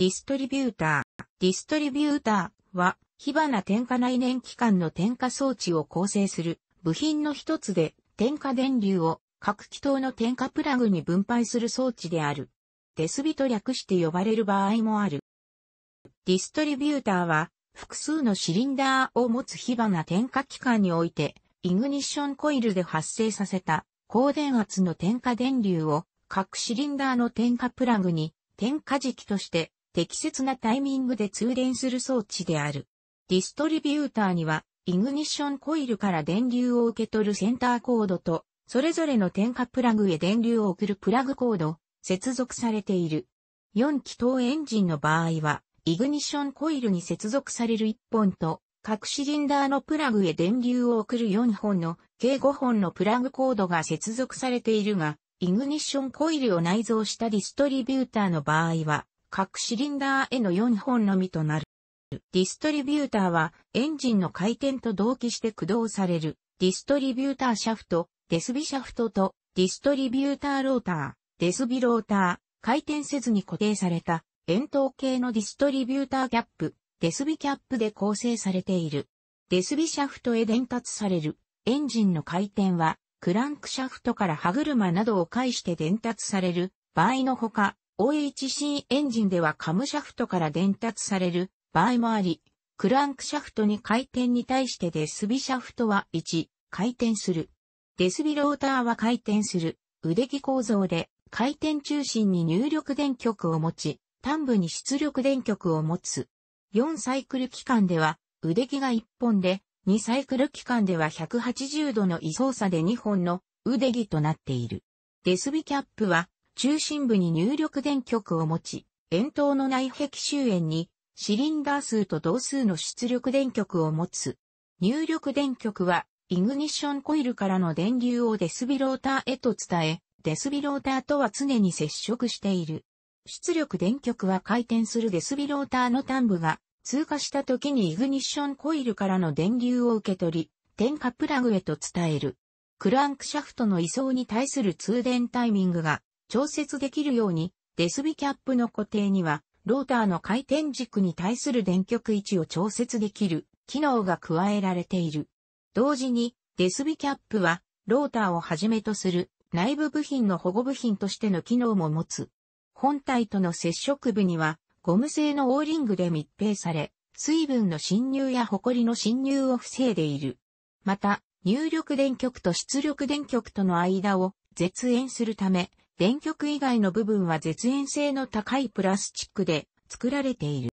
ディストリビューター。ディストリビューターは、火花点火内燃機関の点火装置を構成する部品の一つで、点火電流を各気筒の点火プラグに分配する装置である。デスビと略して呼ばれる場合もある。ディストリビューターは、複数のシリンダーを持つ火花点火機関において、イグニッションコイルで発生させた高電圧の点火電流を各シリンダーの点火プラグに点火時期として適切なタイミングで通電する装置である。ディストリビューターには、イグニッションコイルから電流を受け取るセンターコードと、それぞれの点火プラグへ電流を送るプラグコード、接続されている。4気筒エンジンの場合は、イグニッションコイルに接続される1本と、各シリンダーのプラグへ電流を送る4本の計5本のプラグコードが接続されているが、イグニッションコイルを内蔵したディストリビューターの場合は、各シリンダーへの4本のみとなる。ディストリビューターはエンジンの回転と同期して駆動されるディストリビューターシャフト、デスビシャフトとディストリビューターローター、デスビローター、回転せずに固定された円筒形のディストリビューターキャップ、デスビキャップで構成されている。デスビシャフトへ伝達されるエンジンの回転はクランクシャフトから歯車などを介して伝達される場合のほか OHC エンジンではカムシャフトから伝達される場合もあり、クランクシャフトに回転に対してデスビシャフトは1、回転する。デスビローターは回転する。腕木構造で回転中心に入力電極を持ち、端部に出力電極を持つ。4サイクル期間では腕木が1本で、2サイクル期間では180度の位相差で2本の腕木となっている。デスビキャップは中心部に入力電極を持ち、円筒の内壁周辺にシリンダー数と同数の出力電極を持つ。入力電極はイグニッションコイルからの電流をデスビローターへと伝え、デスビローターとは常に接触している。出力電極は回転するデスビローターの端部が通過した時にイグニッションコイルからの電流を受け取り、点火プラグへと伝える。クランクシャフトの位相に対する通電タイミングが調節できるように、デスビキャップの固定には、ローターの回転軸に対する電極位置を調節できる機能が加えられている。同時に、デスビキャップは、ローターをはじめとする内部部品の保護部品としての機能も持つ。本体との接触部には、ゴム製のオーリングで密閉され、水分の侵入やホコリの侵入を防いでいる。また、入力電極と出力電極との間を絶縁するため、電極以外の部分は絶縁性の高いプラスチックで作られている。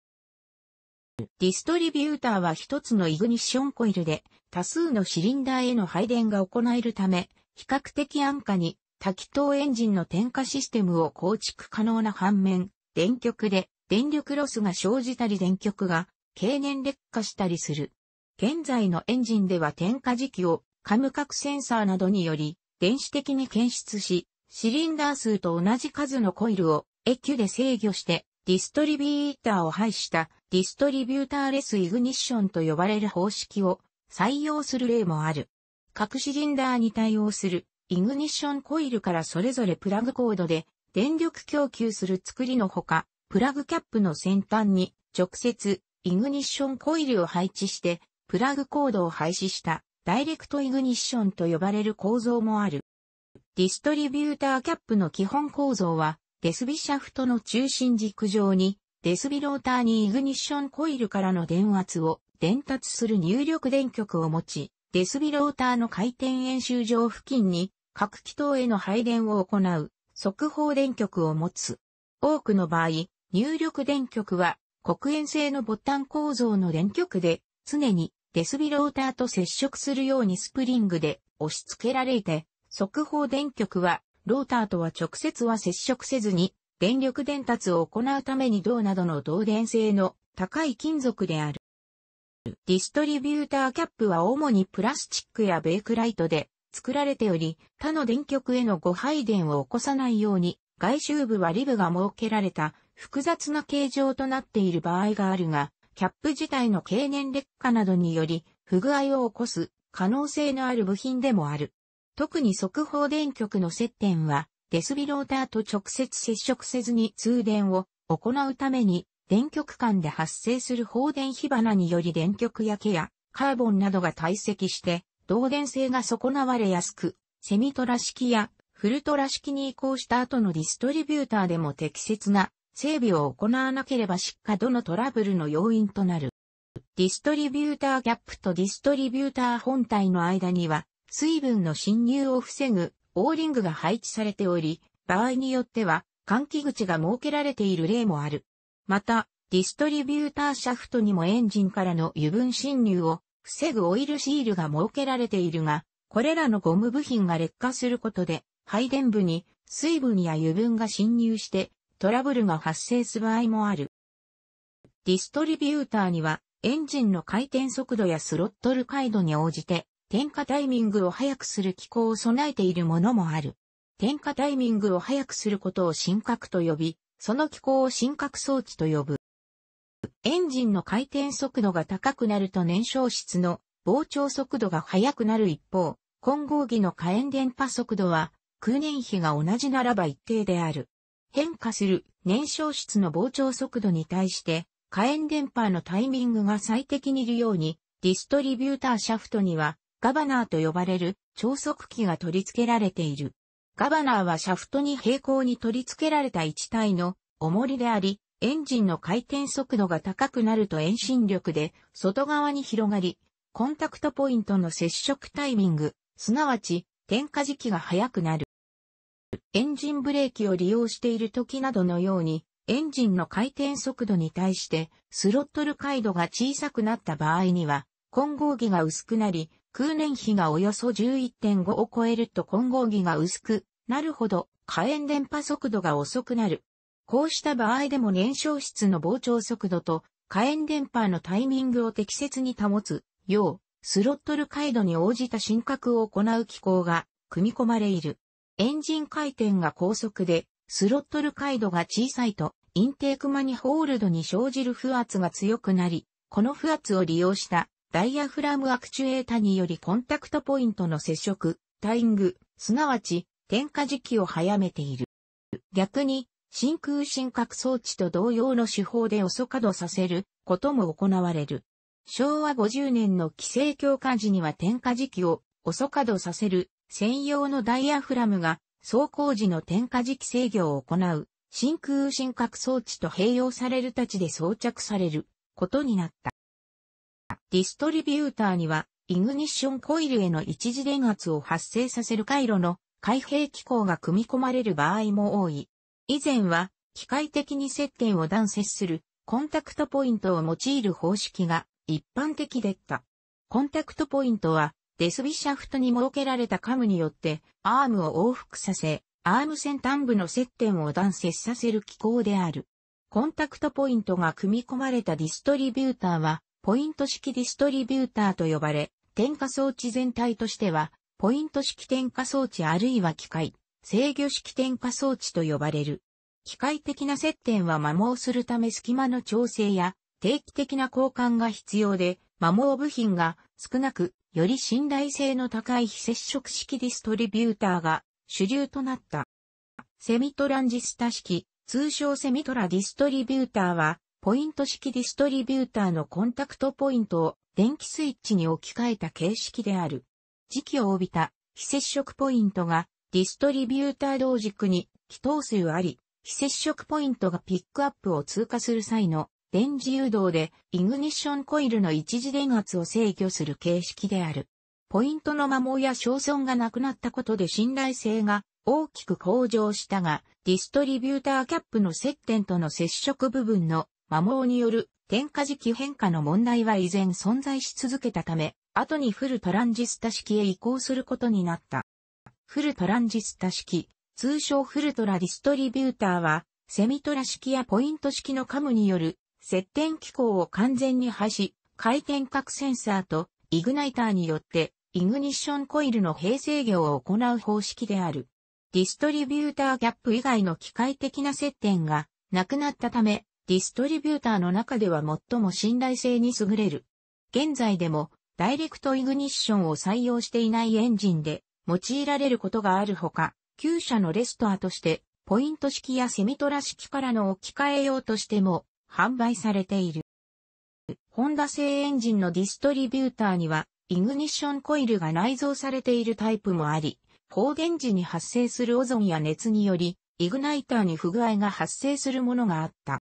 ディストリビューターは一つのイグニッションコイルで多数のシリンダーへの配電が行えるため、比較的安価に多気筒エンジンの点火システムを構築可能な反面、電極で電力ロスが生じたり電極が経年劣化したりする。現在のエンジンでは点火時期をカムクセンサーなどにより電子的に検出し、シリンダー数と同じ数のコイルをエキュで制御して、ディストリビーターを排したディストリビューターレスイグニッションと呼ばれる方式を採用する例もある。各シリンダーに対応するイグニッションコイルからそれぞれプラグコードで電力供給する作りのほか、プラグキャップの先端に直接イグニッションコイルを配置してプラグコードを廃止したダイレクトイグニッションと呼ばれる構造もある。ディストリビューターキャップの基本構造は、デスビシャフトの中心軸上に、デスビローターにイグニッションコイルからの電圧を伝達する入力電極を持ち、デスビローターの回転円周上付近に各気筒への配電を行う速報電極を持つ。多くの場合、入力電極は黒煙性のボタン構造の電極で常にデスビローターと接触するようにスプリングで押し付けられて速報電極は、ローターとは直接は接触せずに、電力伝達を行うために銅などの導電性の高い金属である。ディストリビューターキャップは主にプラスチックやベークライトで作られており、他の電極への誤配電を起こさないように、外周部はリブが設けられた複雑な形状となっている場合があるが、キャップ自体の経年劣化などにより不具合を起こす可能性のある部品でもある。特に速報電極の接点は、デスビローターと直接接触せずに通電を行うために、電極間で発生する放電火花により電極焼けやカーボンなどが堆積して、導電性が損なわれやすく、セミトラ式やフルトラ式に移行した後のディストリビューターでも適切な整備を行わなければ失火度のトラブルの要因となる。ディストリビューターギャップとディストリビューター本体の間には水分の侵入を防ぐオーリングが配置されており、場合によっては換気口が設けられている例もある。また、ディストリビューターシャフトにもエンジンからの油分侵入を防ぐオイルシールが設けられているが、これらのゴム部品が劣化することで、配電部に水分や油分が侵入してトラブルが発生する場合もある。ディストリビューターにはエンジンの回転速度やスロットル回路に応じて点火タイミングを早くする機構を備えているものもある。点火タイミングを早くすることを深刻と呼び、その機構を深刻装置と呼ぶ。エンジンの回転速度が高くなると燃焼室の膨張速度が速くなる一方、混合儀の火炎電波速度は空燃費が同じならば一定である。変化する燃焼室の膨張速度に対して火炎電波のタイミングが最適にいるようにディストリビューターシャフトにはガバナーと呼ばれる超速機が取り付けられている。ガバナーはシャフトに平行に取り付けられた1体の重りであり、エンジンの回転速度が高くなると遠心力で外側に広がり、コンタクトポイントの接触タイミング、すなわち点火時期が早くなる。エンジンブレーキを利用している時などのように、エンジンの回転速度に対してスロットル回路が小さくなった場合には、混合儀が薄くなり、空燃費がおよそ11.5を超えると混合儀が薄くなるほど火炎電波速度が遅くなる。こうした場合でも燃焼室の膨張速度と火炎電波のタイミングを適切に保つようスロットル回路に応じた進角を行う機構が組み込まれいる。エンジン回転が高速でスロットル回路が小さいとインテークマニホールドに生じる負圧が強くなり、この負圧を利用したダイヤフラムアクチュエータによりコンタクトポイントの接触、タイング、すなわち、点火時期を早めている。逆に、真空心核装置と同様の手法で遅稼働させることも行われる。昭和50年の規制強化時には点火時期を遅稼働させる専用のダイヤフラムが走行時の点火時期制御を行う真空心核装置と併用されるたちで装着されることになった。ディストリビューターには、イグニッションコイルへの一時電圧を発生させる回路の開閉機構が組み込まれる場合も多い。以前は、機械的に接点を断接するコンタクトポイントを用いる方式が一般的でった。コンタクトポイントは、デスビシャフトに設けられたカムによって、アームを往復させ、アーム先端部の接点を断接させる機構である。コンタクトポイントが組み込まれたディストリビューターは、ポイント式ディストリビューターと呼ばれ、点火装置全体としては、ポイント式点火装置あるいは機械、制御式点火装置と呼ばれる。機械的な接点は摩耗するため隙間の調整や定期的な交換が必要で、摩耗部品が少なく、より信頼性の高い非接触式ディストリビューターが主流となった。セミトランジスタ式、通称セミトラディストリビューターは、ポイント式ディストリビューターのコンタクトポイントを電気スイッチに置き換えた形式である。時期を帯びた非接触ポイントがディストリビューター同軸に気等数あり、非接触ポイントがピックアップを通過する際の電磁誘導でイグニッションコイルの一時電圧を制御する形式である。ポイントの摩耗や焦損がなくなったことで信頼性が大きく向上したが、ディストリビューターキャップの接点との接触部分の摩耗による点火時期変化の問題は依然存在し続けたため、後にフルトランジスタ式へ移行することになった。フルトランジスタ式、通称フルトラディストリビューターは、セミトラ式やポイント式のカムによる接点機構を完全に廃止、回転角センサーとイグナイターによってイグニッションコイルの平成魚を行う方式である。ディストリビューターギャップ以外の機械的な接点がなくなったため、ディストリビューターの中では最も信頼性に優れる。現在でも、ダイレクトイグニッションを採用していないエンジンで用いられることがあるほか、旧車のレストアとして、ポイント式やセミトラ式からの置き換え用としても販売されている。ホンダ製エンジンのディストリビューターには、イグニッションコイルが内蔵されているタイプもあり、放電時に発生するオゾンや熱により、イグナイターに不具合が発生するものがあった。